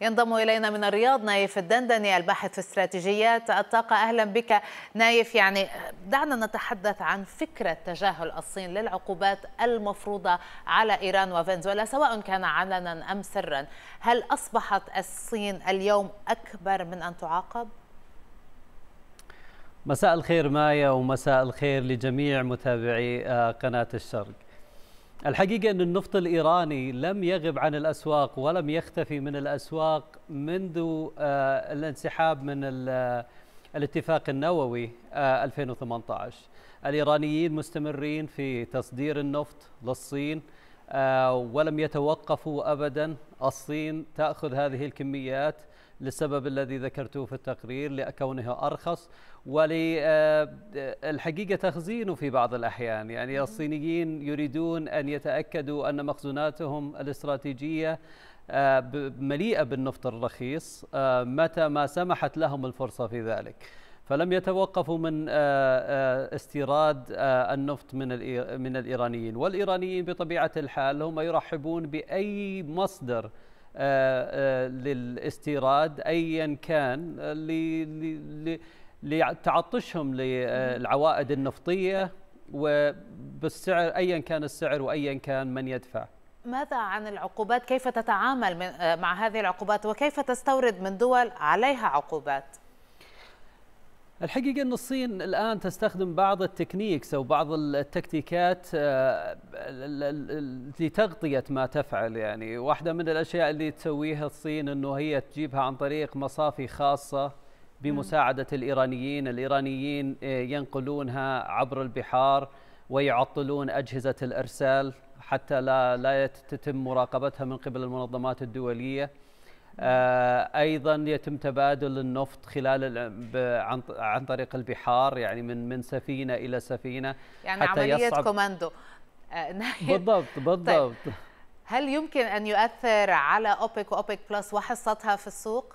ينضم إلينا من الرياض نايف الدندني الباحث في استراتيجيات الطاقة أهلا بك نايف يعني دعنا نتحدث عن فكرة تجاهل الصين للعقوبات المفروضة على إيران وفنزويلا سواء كان علنا أم سرا هل أصبحت الصين اليوم أكبر من أن تعاقب؟ مساء الخير مايا ومساء الخير لجميع متابعي آه، قناة الشرق الحقيقة أن النفط الإيراني لم يغب عن الأسواق ولم يختفي من الأسواق منذ آه، الانسحاب من آه، الاتفاق النووي 2018 آه، الإيرانيين مستمرين في تصدير النفط للصين ولم يتوقفوا أبدا الصين تأخذ هذه الكميات للسبب الذي ذكرته في التقرير لكونه أرخص وللحقيقة آه، تخزينه في بعض الأحيان يعني الصينيين يريدون أن يتأكدوا أن مخزوناتهم الاستراتيجية آه، مليئة بالنفط الرخيص آه، متى ما سمحت لهم الفرصة في ذلك فلم يتوقفوا من استيراد النفط من من الايرانيين، والايرانيين بطبيعه الحال هم يرحبون باي مصدر آه، آه، للاستيراد أيا كان آه، لتعطشهم للعوائد النفطية وبالسعر أيا كان السعر وأيا كان من يدفع ماذا عن العقوبات كيف تتعامل مع هذه العقوبات وكيف تستورد من دول عليها عقوبات الحقيقة أن الصين الآن تستخدم بعض التكنيكس أو بعض التكتيكات آه، لتغطية ما تفعل يعني واحدة من الأشياء اللي تسويها الصين أنه هي تجيبها عن طريق مصافي خاصة بمساعدة الإيرانيين الإيرانيين آه، ينقلونها عبر البحار ويعطلون أجهزة الإرسال حتى لا, لا تتم مراقبتها من قبل المنظمات الدولية آه، ايضا يتم تبادل النفط خلال عن طريق البحار يعني من من سفينه الى سفينه يعني حتى عمليه يصعب كوماندو بالضبط آه، بالضبط طيب. هل يمكن ان يؤثر على اوبك واوبك بلس وحصتها في السوق؟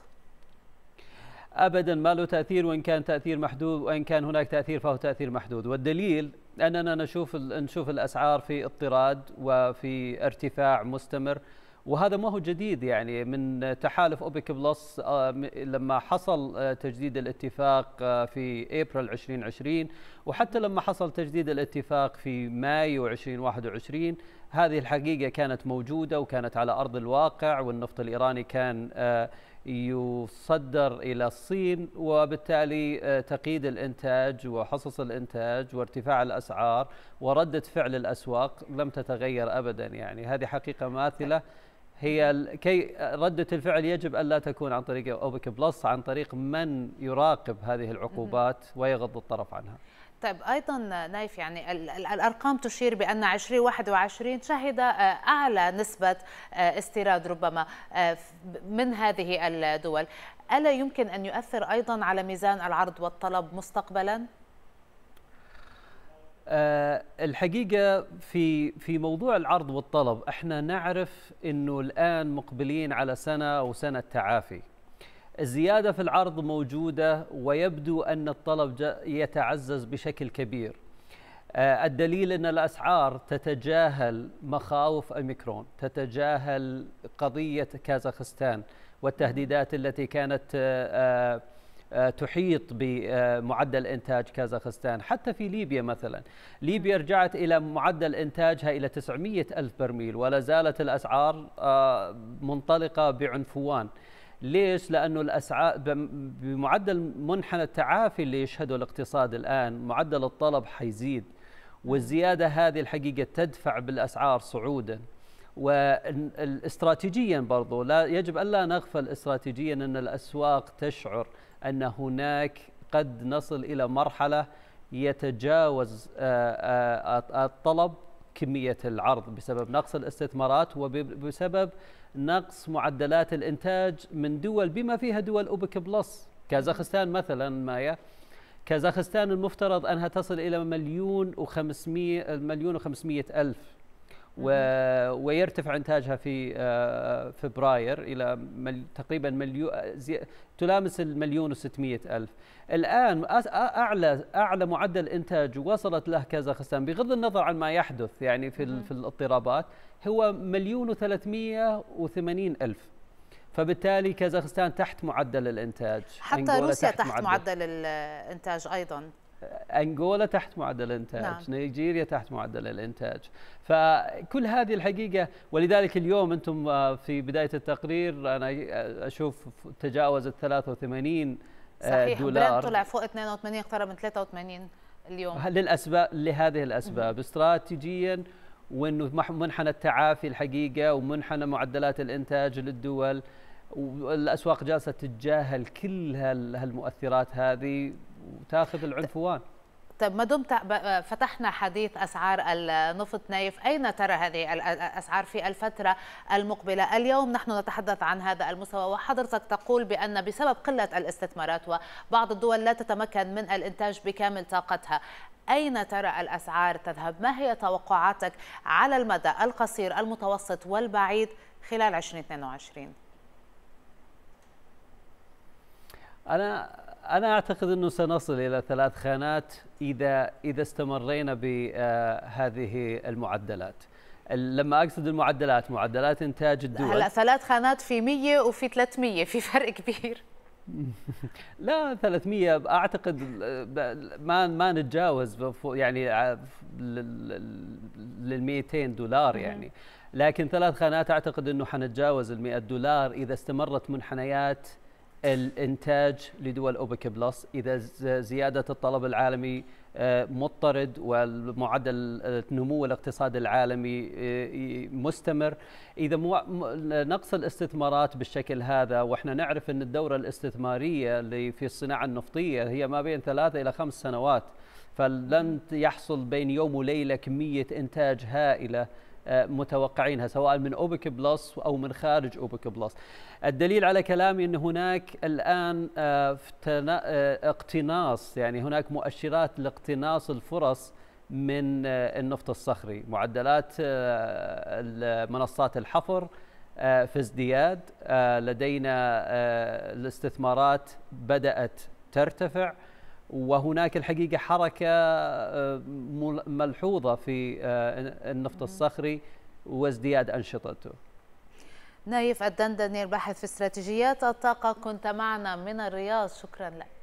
ابدا ما له تاثير وان كان تاثير محدود وان كان هناك تاثير فهو تاثير محدود والدليل اننا نشوف نشوف الاسعار في اضطراد وفي ارتفاع مستمر وهذا ما هو جديد يعني من تحالف أوبك بلس آه، لما حصل آه، تجديد الاتفاق آه، في أبريل 2020 وحتى لما حصل تجديد الاتفاق في مايو 2021 هذه الحقيقة كانت موجودة وكانت على أرض الواقع والنفط الإيراني كان يصدر إلى الصين وبالتالي تقييد الإنتاج وحصص الإنتاج وارتفاع الأسعار وردة فعل الأسواق لم تتغير أبدا يعني هذه حقيقة ماثلة هي كي ردة الفعل يجب أن لا تكون عن طريق أوبك بلس عن طريق من يراقب هذه العقوبات ويغض الطرف عنها طيب ايضا نايف يعني الارقام تشير بان 2021 شهد آه، اعلى نسبه آه، استيراد ربما آه، من هذه الدول الا يمكن ان يؤثر ايضا على ميزان العرض والطلب مستقبلا آه، الحقيقة في في موضوع العرض والطلب احنا نعرف انه الان مقبلين على سنة او سنة تعافي. الزيادة في العرض موجودة ويبدو ان الطلب يتعزز بشكل كبير. آه، الدليل ان الاسعار تتجاهل مخاوف اميكرون، تتجاهل قضية كازاخستان والتهديدات التي كانت آه، آه، تحيط بمعدل إنتاج كازاخستان حتى في ليبيا مثلا ليبيا رجعت إلى معدل إنتاجها إلى 900 ألف برميل ولا زالت الأسعار آه، منطلقة بعنفوان ليش؟ لأنه الأسعار بمعدل منحنى التعافي اللي يشهده الاقتصاد الآن معدل الطلب حيزيد والزيادة هذه الحقيقة تدفع بالأسعار صعوداً واستراتيجيا برضو لا يجب ألا نغفل استراتيجيا أن الأسواق تشعر أن هناك قد نصل إلى مرحلة يتجاوز آه، آه، آه، الطلب كمية العرض بسبب نقص الاستثمارات وبسبب نقص معدلات الإنتاج من دول بما فيها دول أوبك بلس كازاخستان مثلا مايا كازاخستان المفترض أنها تصل إلى مليون و500 مليون و500 ألف ويرتفع انتاجها في آه، فبراير الى مل تقريبا مليون تلامس المليون و الف الان اعلى اعلى معدل انتاج وصلت له كازاخستان بغض النظر عن ما يحدث يعني في في الاضطرابات هو مليون و وثمانين الف فبالتالي كازاخستان تحت معدل الانتاج حتى روسيا تحت, تحت معدل, معدل الانتاج ايضا انغولا تحت معدل الانتاج، نعم. نيجيريا تحت معدل الانتاج، فكل هذه الحقيقه ولذلك اليوم انتم آه، في بدايه التقرير انا آه، اشوف تجاوزت 83 آه، صحيح دولار طلع فوق 82 اقترب من 83 اليوم للاسباب لهذه الاسباب استراتيجيا وانه منحنى التعافي الحقيقه ومنحنى معدلات الانتاج للدول والاسواق جالسه تتجاهل كل هالمؤثرات هذه وتاخذ العنفوان طيب ما دمت فتحنا حديث اسعار النفط نايف، اين ترى هذه الاسعار في الفتره المقبله؟ اليوم نحن نتحدث عن هذا المستوى وحضرتك تقول بان بسبب قله الاستثمارات وبعض الدول لا تتمكن من الانتاج بكامل طاقتها، اين ترى الاسعار تذهب؟ ما هي توقعاتك على المدى القصير المتوسط والبعيد خلال 2022؟ انا أنا أعتقد أنه سنصل إلى ثلاث خانات إذا إذا استمرينا بهذه آه، المعدلات. لما اقصد المعدلات معدلات انتاج الدول هلا ثلاث خانات في 100 وفي 300 في فرق كبير لا 300 اعتقد آه، ما ما نتجاوز يعني آه، لل 200 دولار يعني لكن ثلاث خانات اعتقد انه حنتجاوز ال 100 دولار اذا استمرت منحنيات الانتاج لدول اوبك بلس اذا زياده الطلب العالمي آه، مضطرد والمعدل نمو الاقتصاد العالمي آه، مستمر اذا نقص الاستثمارات بالشكل هذا واحنا نعرف ان الدوره الاستثماريه اللي في الصناعه النفطيه هي ما بين ثلاثه الى خمس سنوات فلن يحصل بين يوم وليله كميه انتاج هائله متوقعينها سواء من أوبك بلس أو من خارج أوبك بلس الدليل على كلامي أن هناك الآن آه، آه، اقتناص يعني هناك مؤشرات لاقتناص الفرص من آه، النفط الصخري معدلات منصات الحفر في ازدياد لدينا الاستثمارات بدأت ترتفع وهناك الحقيقة حركة آه، ملحوظة في آه، النفط الصخري وازدياد أنشطته نايف الدندني الباحث في استراتيجيات الطاقة كنت معنا من الرياض شكرا لك